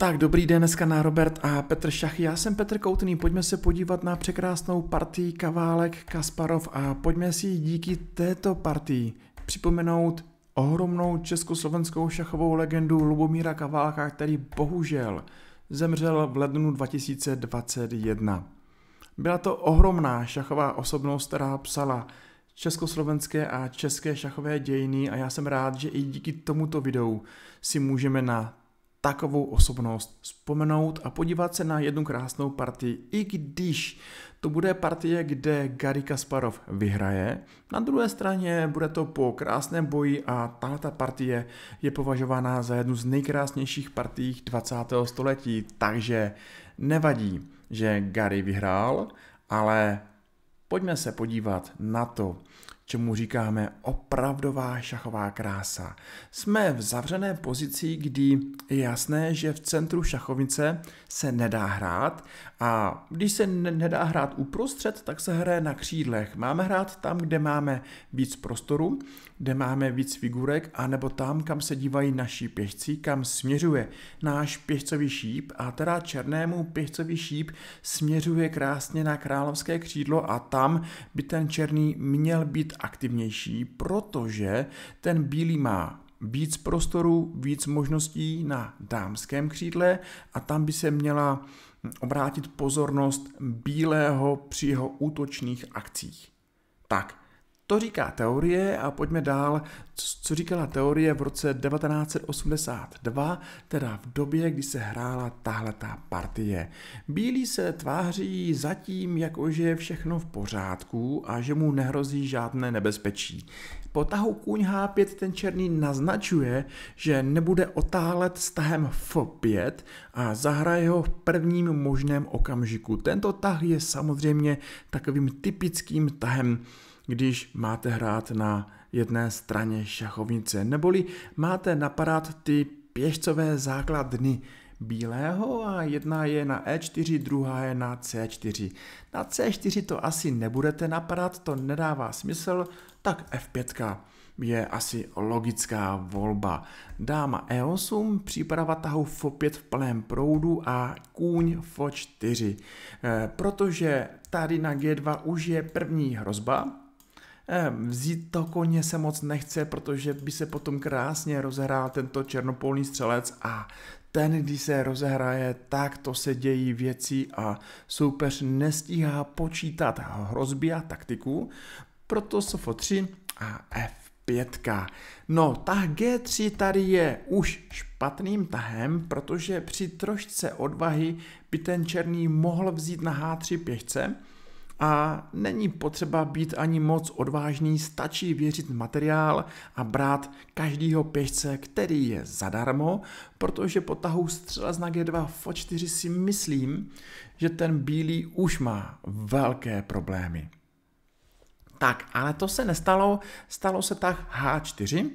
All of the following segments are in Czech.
Tak, dobrý den, dneska na Robert a Petr Šachy. Já jsem Petr Koutný, pojďme se podívat na překrásnou partii Kaválek Kasparov a pojďme si díky této partii připomenout ohromnou československou šachovou legendu Lubomíra Kaválka, který bohužel zemřel v lednu 2021. Byla to ohromná šachová osobnost, která psala československé a české šachové dějiny a já jsem rád, že i díky tomuto videu si můžeme na takovou osobnost vzpomenout a podívat se na jednu krásnou partii, i když to bude partie, kde Gary Kasparov vyhraje. Na druhé straně bude to po krásném boji a tato partie je považována za jednu z nejkrásnějších partií 20. století, takže nevadí, že Gary vyhrál, ale pojďme se podívat na to, čemu říkáme opravdová šachová krása. Jsme v zavřené pozici, kdy je jasné, že v centru šachovnice se nedá hrát a když se nedá hrát uprostřed, tak se hraje na křídlech. Máme hrát tam, kde máme víc prostoru, kde máme víc figurek, anebo tam, kam se dívají naši pěšci, kam směřuje náš pěšcový šíp a teda černému pěšcový šíp směřuje krásně na královské křídlo a tam by ten černý měl být aktivnější, protože ten bílý má víc prostoru, víc možností na dámském křídle a tam by se měla obrátit pozornost bílého při jeho útočných akcích. Tak, to říká teorie a pojďme dál, co říkala teorie v roce 1982, teda v době, kdy se hrála tahletá partie. Bílí se tváří zatím, jakože je všechno v pořádku a že mu nehrozí žádné nebezpečí. Po tahu kůň H5 ten černý naznačuje, že nebude otálet s tahem F5 a zahraje ho v prvním možném okamžiku. Tento tah je samozřejmě takovým typickým tahem když máte hrát na jedné straně šachovnice, neboli máte napadat ty pěšcové základny bílého a jedna je na E4, druhá je na C4. Na C4 to asi nebudete napadat, to nedává smysl, tak F5 je asi logická volba. Dáma E8, příprava tahu F5 v plném proudu a kůň F4. Eh, protože tady na G2 už je první hrozba, Eh, vzít to koně se moc nechce, protože by se potom krásně rozehrál tento černopolný střelec a ten, když se rozehraje, tak to se dějí věci a soupeř nestíhá počítat hrozby a taktiku, proto Sofo 3 a f pětka. No, ta G3 tady je už špatným tahem, protože při trošce odvahy by ten černý mohl vzít na H3 pěšce, a není potřeba být ani moc odvážný, stačí věřit materiál a brát každýho pěšce, který je zadarmo, protože po tahu střela z G2 F4 si myslím, že ten bílý už má velké problémy. Tak, ale to se nestalo, stalo se tak H4,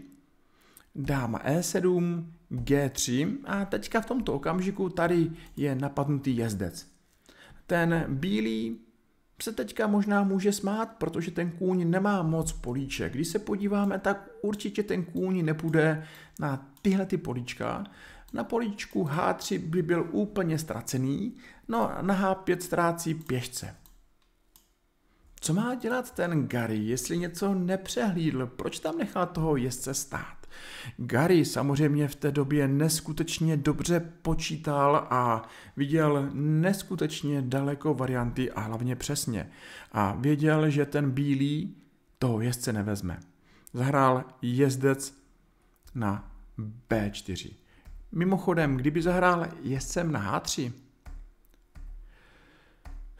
dáma E7, G3 a teďka v tomto okamžiku tady je napadnutý jezdec. Ten bílý se teďka možná může smát, protože ten kůň nemá moc políček. Když se podíváme, tak určitě ten kůň nepůjde na tyhle ty políčka. Na políčku H3 by byl úplně ztracený, no a na H5 ztrácí pěšce. Co má dělat ten Gary, jestli něco nepřehlídl? Proč tam nechal toho jezdce stát? Gary samozřejmě v té době neskutečně dobře počítal a viděl neskutečně daleko varianty a hlavně přesně. A věděl, že ten bílý toho jezdce nevezme. Zahrál jezdec na B4. Mimochodem, kdyby zahrál jezdcem na H3,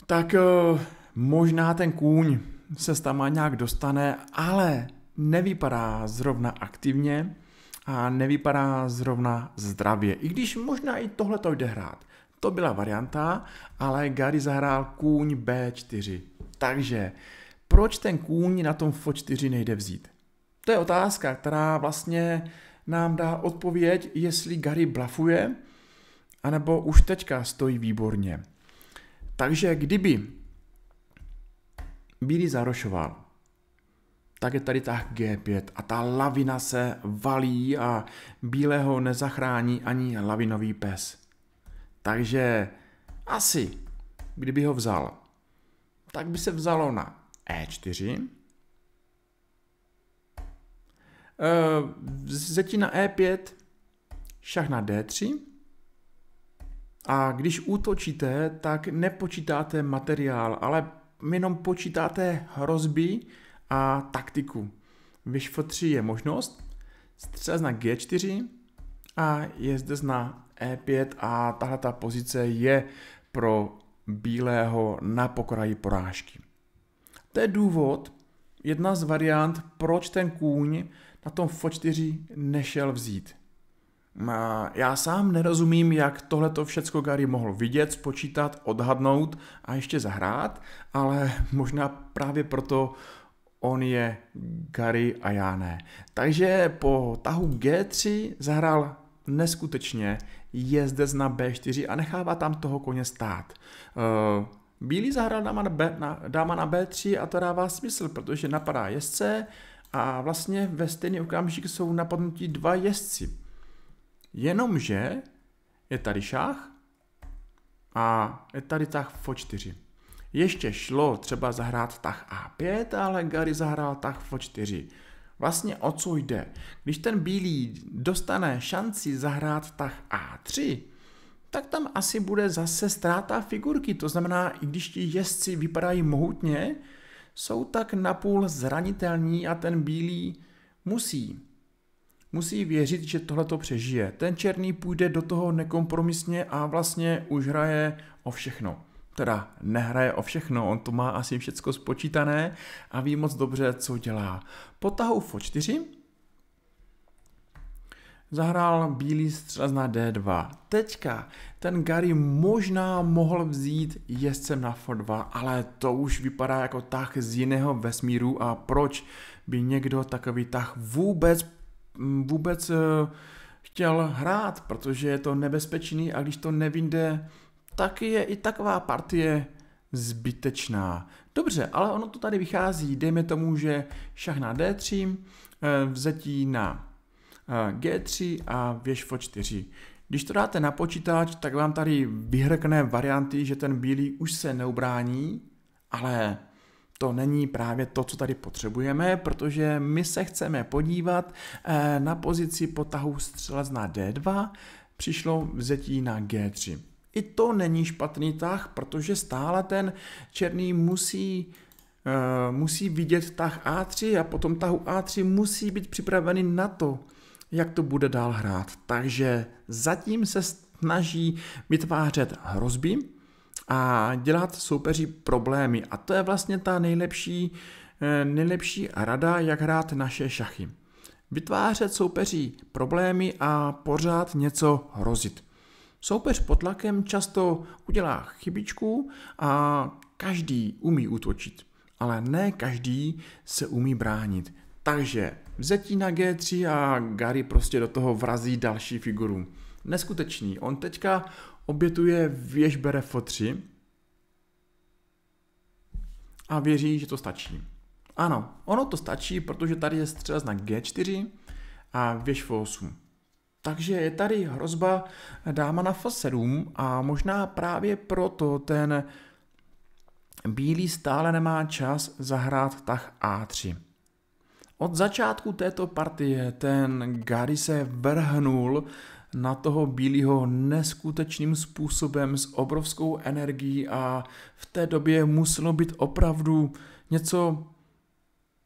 tak eh, Možná ten kůň se tam nějak dostane, ale nevypadá zrovna aktivně a nevypadá zrovna zdravě. I když možná i tohle to jde hrát. To byla varianta, ale Gary zahrál kůň B4. Takže proč ten kůň na tom F4 nejde vzít? To je otázka, která vlastně nám dá odpověď, jestli Gary blafuje, anebo už teďka stojí výborně. Takže kdyby Bílý zarošoval. Tak je tady ta G5 a ta lavina se valí a bílého nezachrání ani lavinový pes. Takže asi, kdyby ho vzal, tak by se vzalo na E4, eh, zetí na E5, šach na D3. A když útočíte, tak nepočítáte materiál, ale jenom počítáte hrozby a taktiku. Vyš 3 je možnost, střelec na G4 a je zde na E5 a tahle ta pozice je pro bílého na pokraji porážky. To je důvod, jedna z variant, proč ten kůň na tom F4 nešel vzít. Já sám nerozumím, jak tohle to všecko Gary mohl vidět, spočítat, odhadnout a ještě zahrát, ale možná právě proto on je Gary a já ne. Takže po tahu G3 zahrál neskutečně, jezdec na B4 a nechává tam toho koně stát. Eh, Bílý zahrál dáma na, B, na, dáma na B3 a to dává smysl, protože napadá jezdce a vlastně ve stejný okamžik jsou napadnutí dva jezdci. Jenomže je tady šach a je tady tah f4. Ještě šlo třeba zahrát tah a5, ale Gary zahrál tah f4. Vlastně o co jde? Když ten bílý dostane šanci zahrát tah a3, tak tam asi bude zase ztráta figurky. To znamená, i když ti jezdci vypadají mohutně, jsou tak napůl zranitelní a ten bílý musí musí věřit, že tohle to přežije. Ten černý půjde do toho nekompromisně a vlastně už hraje o všechno. Teda nehraje o všechno, on to má asi všecko spočítané a ví moc dobře, co dělá. Po tahu F4 zahrál bílý střelec na D2. Teďka ten Gary možná mohl vzít jezdcem na F2, ale to už vypadá jako tah z jiného vesmíru a proč by někdo takový tah vůbec Mm, vůbec eh, chtěl hrát, protože je to nebezpečný a když to nevinde, tak je i taková partie zbytečná. Dobře, ale ono to tady vychází, dejme tomu, že šach na D3, eh, vzetí na eh, G3 a věž F4. Když to dáte na počítač, tak vám tady vyhrkne varianty, že ten bílý už se neubrání, ale to není právě to, co tady potřebujeme, protože my se chceme podívat eh, na pozici potahu střelec na D2, přišlo vzetí na G3. I to není špatný tah, protože stále ten černý musí eh, musí vidět tah A3 a potom tahu A3 musí být připravený na to, jak to bude dál hrát. Takže zatím se snaží vytvářet hrozby, a dělat soupeři problémy. A to je vlastně ta nejlepší, eh, nejlepší rada, jak hrát naše šachy. Vytvářet soupeři problémy a pořád něco hrozit. Soupeř pod tlakem často udělá chybičku a každý umí útočit, ale ne každý se umí bránit. Takže vzetí na G3 a Gary prostě do toho vrazí další figuru. Neskutečný, on teďka obětuje věž Berefo 3 a věří, že to stačí. Ano, ono to stačí, protože tady je střelec na G4 a věž F8. Takže je tady hrozba dáma na F7 a možná právě proto ten bílý stále nemá čas zahrát tah A3. Od začátku této partie ten Gary se vrhnul na toho bílého neskutečným způsobem s obrovskou energií a v té době muselo být opravdu něco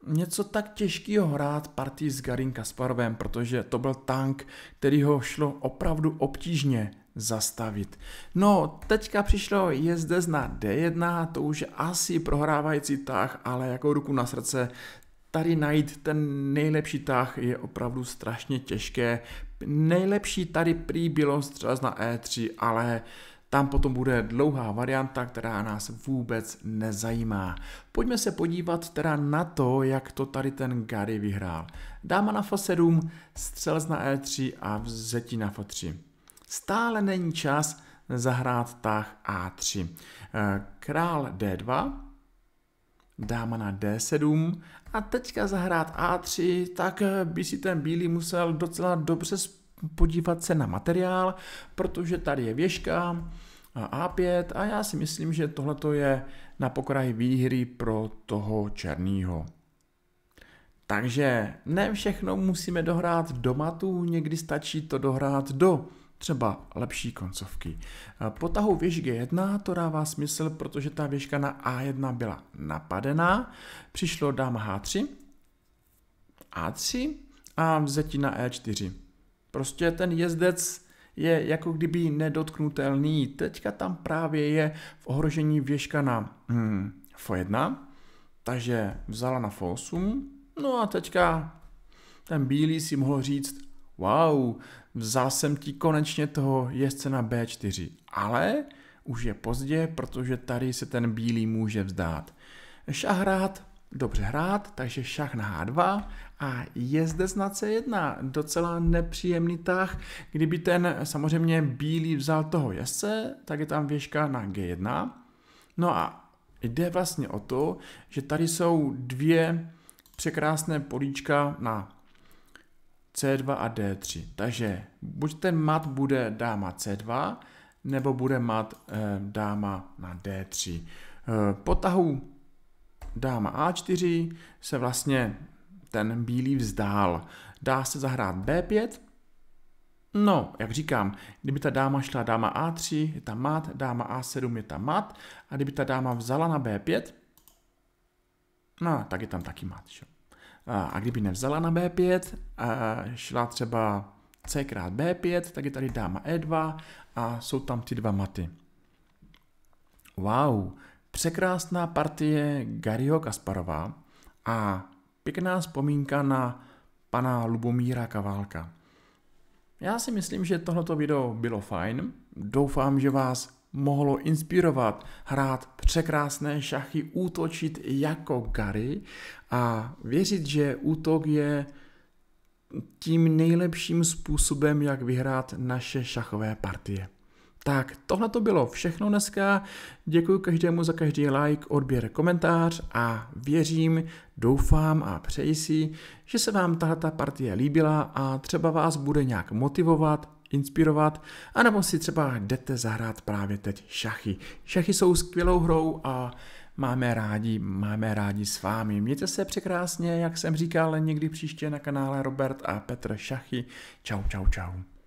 něco tak těžkého hrát partii s Garin Kasparovem, protože to byl tank, který ho šlo opravdu obtížně zastavit. No, teďka přišlo jezdec na D1, to už asi prohrávající tah, ale jako ruku na srdce tady najít ten nejlepší tah je opravdu strašně těžké, Nejlepší tady prý bylo střelec na E3, ale tam potom bude dlouhá varianta, která nás vůbec nezajímá. Pojďme se podívat teda na to, jak to tady ten Gary vyhrál. Dáma na F7, střelec na E3 a vzetí na F3. Stále není čas zahrát tah A3. Eh, král D2, dáma na D7 a teďka zahrát A3, tak by si ten bílý musel docela dobře podívat se na materiál, protože tady je věžka a A5 a já si myslím, že tohle je na pokraji výhry pro toho černého. Takže ne všechno musíme dohrát do matu, někdy stačí to dohrát do třeba lepší koncovky. Eh, po tahu věž G1 to dává smysl, protože ta věžka na A1 byla napadená, přišlo dáma H3, A3 a vzetí na E4. Prostě ten jezdec je jako kdyby nedotknutelný. Teďka tam právě je v ohrožení věžka na hmm, F1, takže vzala na F8, no a teďka ten bílý si mohl říct, wow, vzal jsem ti konečně toho jezdce na B4, ale už je pozdě, protože tady se ten bílý může vzdát. šach hrát, dobře hrát, takže šach na H2 a je zde snad C1, docela nepříjemný tah. Kdyby ten samozřejmě bílý vzal toho jezdce, tak je tam věžka na G1. No a jde vlastně o to, že tady jsou dvě překrásné políčka na C2 a D3. Takže buď ten mat bude dáma C2, nebo bude mat eh, dáma na D3. Eh, po tahu dáma A4 se vlastně ten bílý vzdál. Dá se zahrát B5, No, jak říkám, kdyby ta dáma šla dáma A3, je tam mat, dáma A7 je tam mat, a kdyby ta dáma vzala na B5, no, tak je tam taky mat, že? A kdyby nevzala na B5 a šla třeba C krát B5, tak je tady dáma E2 a jsou tam ty dva maty. Wow, překrásná partie Garyho Kasparova a pěkná vzpomínka na pana Lubomíra Kaválka. Já si myslím, že tohleto video bylo fajn. Doufám, že vás mohlo inspirovat, hrát překrásné šachy, útočit jako Gary a věřit, že útok je tím nejlepším způsobem, jak vyhrát naše šachové partie. Tak, tohle to bylo všechno dneska. Děkuji každému za každý like, odběr, komentář a věřím, doufám a přeji si, že se vám tahle partie líbila a třeba vás bude nějak motivovat, inspirovat, anebo si třeba jdete zahrát právě teď šachy. Šachy jsou skvělou hrou a máme rádi, máme rádi s vámi. Mějte se překrásně, jak jsem říkal, někdy příště na kanále Robert a Petr Šachy. Čau, čau, čau.